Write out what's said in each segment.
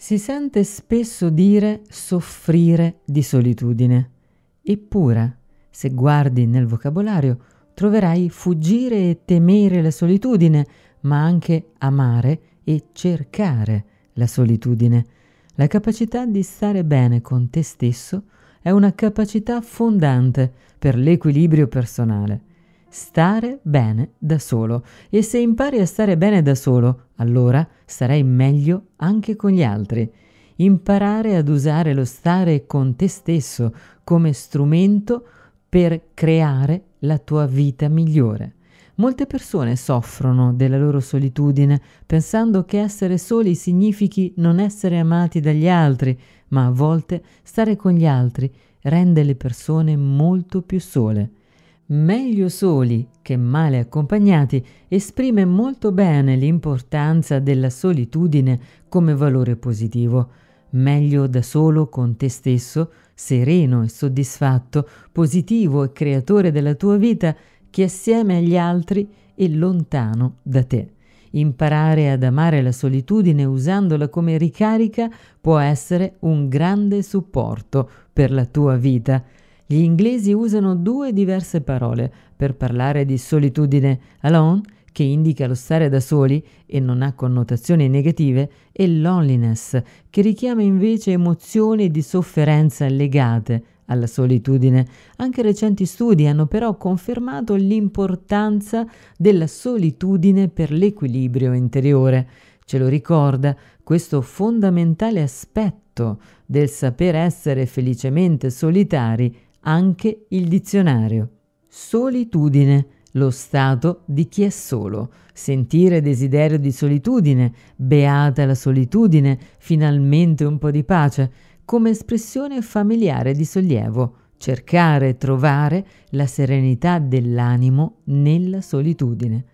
Si sente spesso dire soffrire di solitudine. Eppure, se guardi nel vocabolario, troverai fuggire e temere la solitudine, ma anche amare e cercare la solitudine. La capacità di stare bene con te stesso è una capacità fondante per l'equilibrio personale stare bene da solo. E se impari a stare bene da solo, allora sarai meglio anche con gli altri. Imparare ad usare lo stare con te stesso come strumento per creare la tua vita migliore. Molte persone soffrono della loro solitudine pensando che essere soli significhi non essere amati dagli altri, ma a volte stare con gli altri rende le persone molto più sole meglio soli che male accompagnati, esprime molto bene l'importanza della solitudine come valore positivo. Meglio da solo con te stesso, sereno e soddisfatto, positivo e creatore della tua vita, che assieme agli altri e lontano da te. Imparare ad amare la solitudine usandola come ricarica può essere un grande supporto per la tua vita. Gli inglesi usano due diverse parole per parlare di solitudine, alone, che indica lo stare da soli e non ha connotazioni negative, e loneliness, che richiama invece emozioni di sofferenza legate alla solitudine. Anche recenti studi hanno però confermato l'importanza della solitudine per l'equilibrio interiore. Ce lo ricorda questo fondamentale aspetto del saper essere felicemente solitari anche il dizionario. Solitudine, lo stato di chi è solo, sentire desiderio di solitudine, beata la solitudine, finalmente un po' di pace, come espressione familiare di sollievo, cercare e trovare la serenità dell'animo nella solitudine.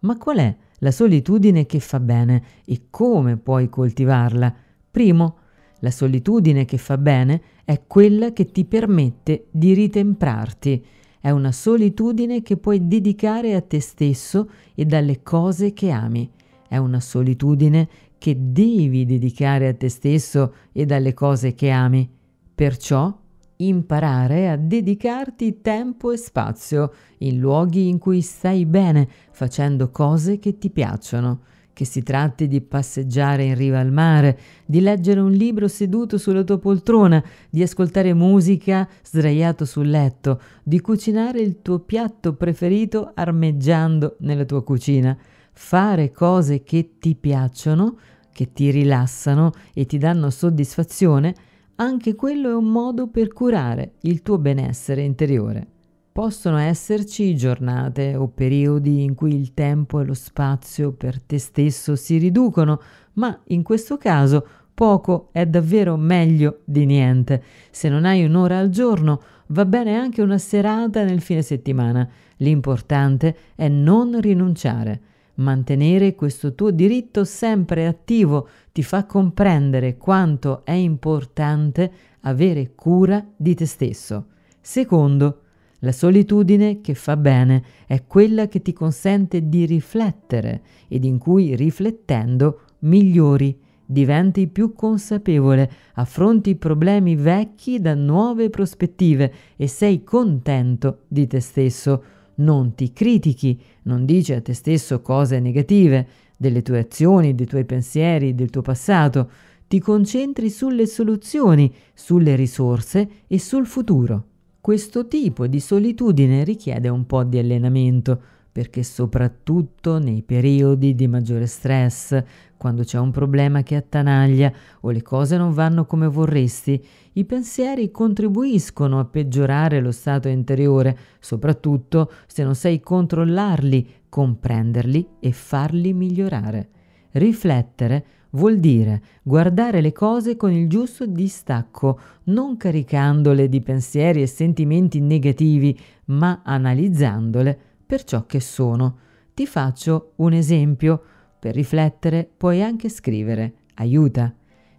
Ma qual è la solitudine che fa bene e come puoi coltivarla? Primo, la solitudine che fa bene è è quella che ti permette di ritemprarti, è una solitudine che puoi dedicare a te stesso e dalle cose che ami, è una solitudine che devi dedicare a te stesso e dalle cose che ami. Perciò imparare a dedicarti tempo e spazio in luoghi in cui stai bene, facendo cose che ti piacciono che si tratti di passeggiare in riva al mare, di leggere un libro seduto sulla tua poltrona, di ascoltare musica sdraiato sul letto, di cucinare il tuo piatto preferito armeggiando nella tua cucina, fare cose che ti piacciono, che ti rilassano e ti danno soddisfazione, anche quello è un modo per curare il tuo benessere interiore. Possono esserci giornate o periodi in cui il tempo e lo spazio per te stesso si riducono, ma in questo caso poco è davvero meglio di niente. Se non hai un'ora al giorno, va bene anche una serata nel fine settimana. L'importante è non rinunciare. Mantenere questo tuo diritto sempre attivo ti fa comprendere quanto è importante avere cura di te stesso. Secondo, la solitudine che fa bene è quella che ti consente di riflettere ed in cui riflettendo migliori, diventi più consapevole, affronti problemi vecchi da nuove prospettive e sei contento di te stesso. Non ti critichi, non dici a te stesso cose negative delle tue azioni, dei tuoi pensieri, del tuo passato. Ti concentri sulle soluzioni, sulle risorse e sul futuro. Questo tipo di solitudine richiede un po' di allenamento, perché soprattutto nei periodi di maggiore stress, quando c'è un problema che attanaglia o le cose non vanno come vorresti, i pensieri contribuiscono a peggiorare lo stato interiore, soprattutto se non sai controllarli, comprenderli e farli migliorare. Riflettere Vuol dire guardare le cose con il giusto distacco, non caricandole di pensieri e sentimenti negativi, ma analizzandole per ciò che sono. Ti faccio un esempio. Per riflettere puoi anche scrivere. Aiuta.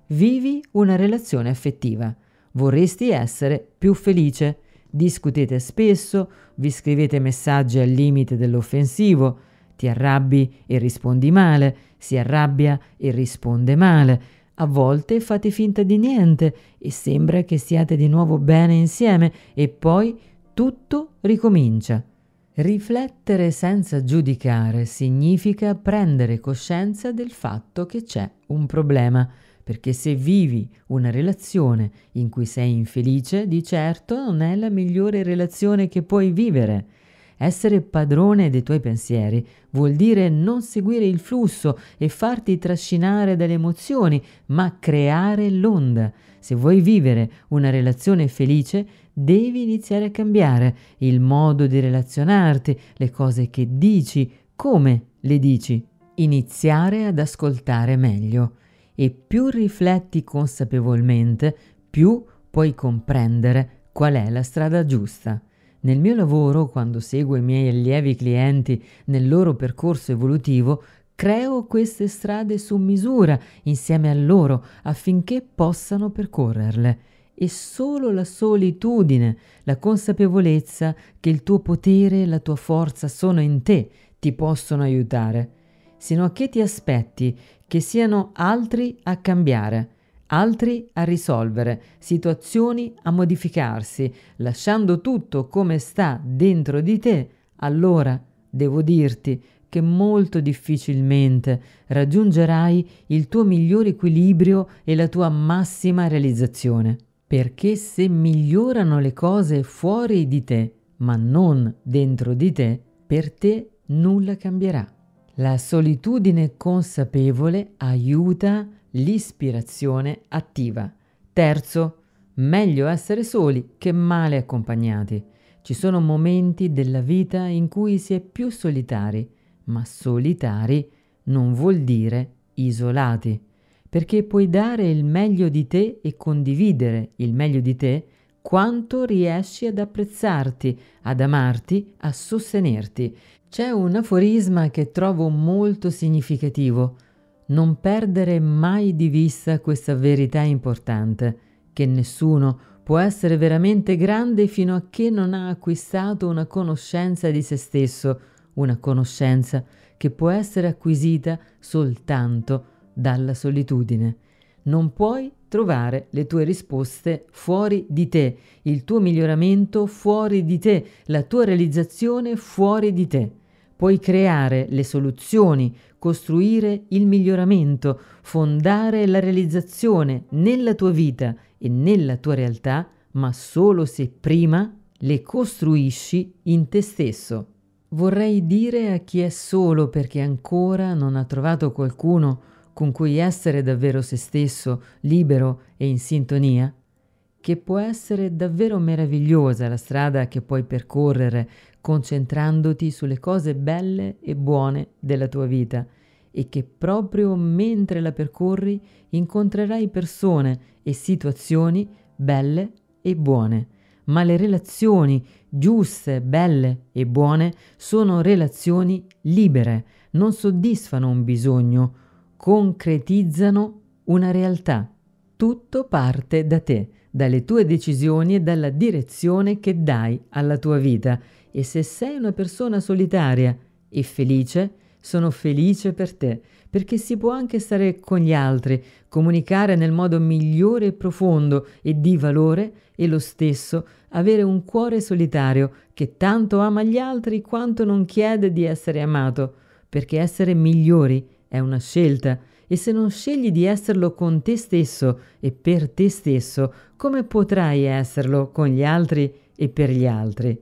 Vivi una relazione affettiva. Vorresti essere più felice. Discutete spesso, vi scrivete messaggi al limite dell'offensivo, ti arrabbi e rispondi male, si arrabbia e risponde male, a volte fate finta di niente e sembra che siate di nuovo bene insieme e poi tutto ricomincia. Riflettere senza giudicare significa prendere coscienza del fatto che c'è un problema, perché se vivi una relazione in cui sei infelice, di certo non è la migliore relazione che puoi vivere. Essere padrone dei tuoi pensieri vuol dire non seguire il flusso e farti trascinare dalle emozioni, ma creare l'onda. Se vuoi vivere una relazione felice, devi iniziare a cambiare il modo di relazionarti, le cose che dici, come le dici. Iniziare ad ascoltare meglio. E più rifletti consapevolmente, più puoi comprendere qual è la strada giusta. Nel mio lavoro, quando seguo i miei allievi clienti nel loro percorso evolutivo, creo queste strade su misura insieme a loro affinché possano percorrerle. E solo la solitudine, la consapevolezza che il tuo potere e la tua forza sono in te ti possono aiutare, sino a che ti aspetti che siano altri a cambiare altri a risolvere, situazioni a modificarsi, lasciando tutto come sta dentro di te, allora devo dirti che molto difficilmente raggiungerai il tuo miglior equilibrio e la tua massima realizzazione. Perché se migliorano le cose fuori di te, ma non dentro di te, per te nulla cambierà. La solitudine consapevole aiuta l'ispirazione attiva. Terzo, meglio essere soli che male accompagnati. Ci sono momenti della vita in cui si è più solitari, ma solitari non vuol dire isolati, perché puoi dare il meglio di te e condividere il meglio di te quanto riesci ad apprezzarti, ad amarti, a sostenerti. C'è un aforisma che trovo molto significativo non perdere mai di vista questa verità importante, che nessuno può essere veramente grande fino a che non ha acquistato una conoscenza di se stesso, una conoscenza che può essere acquisita soltanto dalla solitudine. Non puoi trovare le tue risposte fuori di te, il tuo miglioramento fuori di te, la tua realizzazione fuori di te. Puoi creare le soluzioni, costruire il miglioramento, fondare la realizzazione nella tua vita e nella tua realtà, ma solo se prima le costruisci in te stesso. Vorrei dire a chi è solo perché ancora non ha trovato qualcuno con cui essere davvero se stesso, libero e in sintonia, che può essere davvero meravigliosa la strada che puoi percorrere concentrandoti sulle cose belle e buone della tua vita e che proprio mentre la percorri incontrerai persone e situazioni belle e buone. Ma le relazioni giuste, belle e buone sono relazioni libere, non soddisfano un bisogno, concretizzano una realtà. Tutto parte da te dalle tue decisioni e dalla direzione che dai alla tua vita. E se sei una persona solitaria e felice, sono felice per te, perché si può anche stare con gli altri, comunicare nel modo migliore e profondo e di valore e lo stesso avere un cuore solitario che tanto ama gli altri quanto non chiede di essere amato, perché essere migliori è una scelta e se non scegli di esserlo con te stesso e per te stesso, come potrai esserlo con gli altri e per gli altri?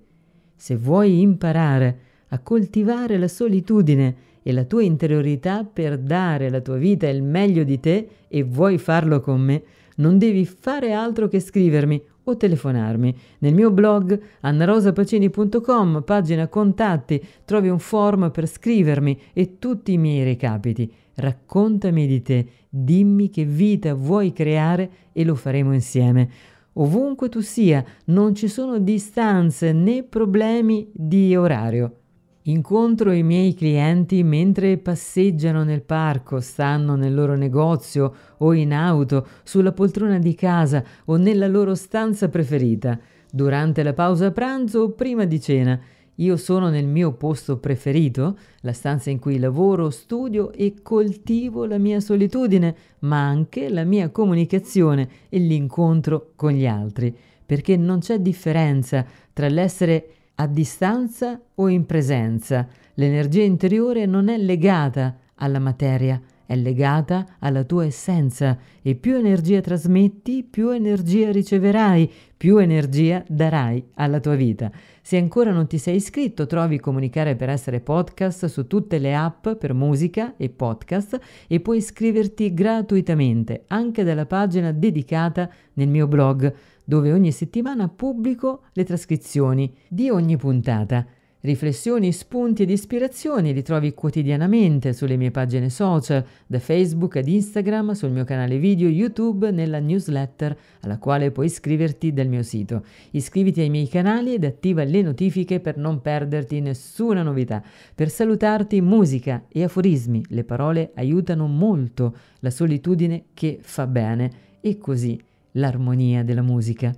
Se vuoi imparare a coltivare la solitudine e la tua interiorità per dare alla tua vita il meglio di te e vuoi farlo con me, non devi fare altro che scrivermi o telefonarmi. Nel mio blog annarosapacini.com, pagina contatti, trovi un form per scrivermi e tutti i miei recapiti raccontami di te, dimmi che vita vuoi creare e lo faremo insieme. Ovunque tu sia, non ci sono distanze né problemi di orario. Incontro i miei clienti mentre passeggiano nel parco, stanno nel loro negozio o in auto, sulla poltrona di casa o nella loro stanza preferita, durante la pausa pranzo o prima di cena. Io sono nel mio posto preferito, la stanza in cui lavoro, studio e coltivo la mia solitudine, ma anche la mia comunicazione e l'incontro con gli altri, perché non c'è differenza tra l'essere a distanza o in presenza. L'energia interiore non è legata alla materia, è legata alla tua essenza e più energia trasmetti, più energia riceverai, più energia darai alla tua vita. Se ancora non ti sei iscritto, trovi Comunicare per essere podcast su tutte le app per musica e podcast e puoi iscriverti gratuitamente anche dalla pagina dedicata nel mio blog, dove ogni settimana pubblico le trascrizioni di ogni puntata. Riflessioni, spunti ed ispirazioni li trovi quotidianamente sulle mie pagine social, da Facebook ad Instagram, sul mio canale video YouTube, nella newsletter alla quale puoi iscriverti dal mio sito. Iscriviti ai miei canali ed attiva le notifiche per non perderti nessuna novità. Per salutarti musica e aforismi, le parole aiutano molto la solitudine che fa bene e così l'armonia della musica.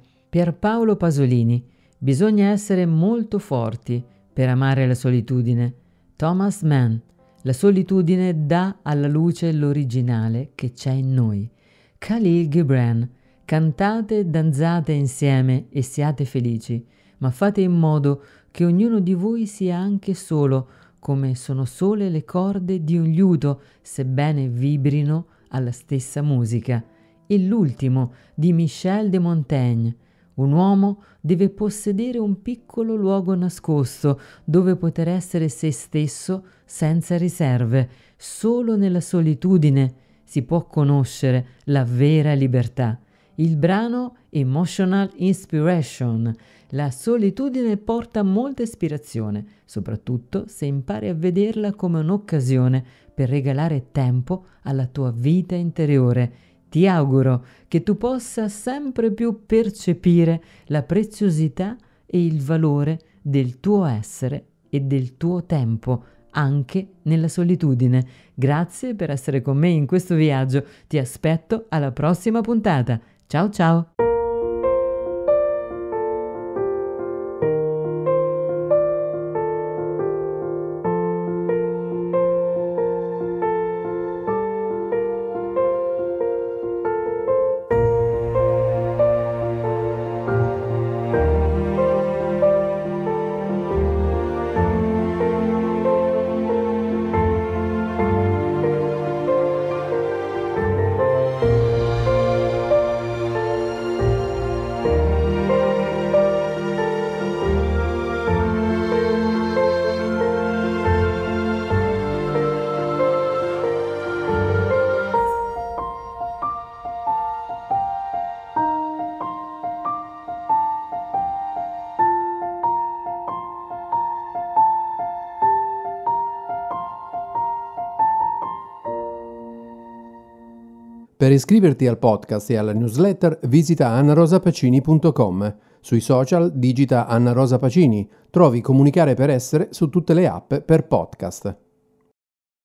Paolo Pasolini. Bisogna essere molto forti per amare la solitudine. Thomas Mann, la solitudine dà alla luce l'originale che c'è in noi. Khalil Gibran, cantate, danzate insieme e siate felici, ma fate in modo che ognuno di voi sia anche solo, come sono sole le corde di un liuto, sebbene vibrino alla stessa musica. E l'ultimo di Michel de Montaigne, un uomo deve possedere un piccolo luogo nascosto dove poter essere se stesso senza riserve. Solo nella solitudine si può conoscere la vera libertà. Il brano Emotional Inspiration. La solitudine porta molta ispirazione, soprattutto se impari a vederla come un'occasione per regalare tempo alla tua vita interiore ti auguro che tu possa sempre più percepire la preziosità e il valore del tuo essere e del tuo tempo, anche nella solitudine. Grazie per essere con me in questo viaggio. Ti aspetto alla prossima puntata. Ciao ciao! Per iscriverti al podcast e alla newsletter visita annarosapacini.com. Sui social digita Anna Rosa Pacini. Trovi Comunicare per Essere su tutte le app per podcast.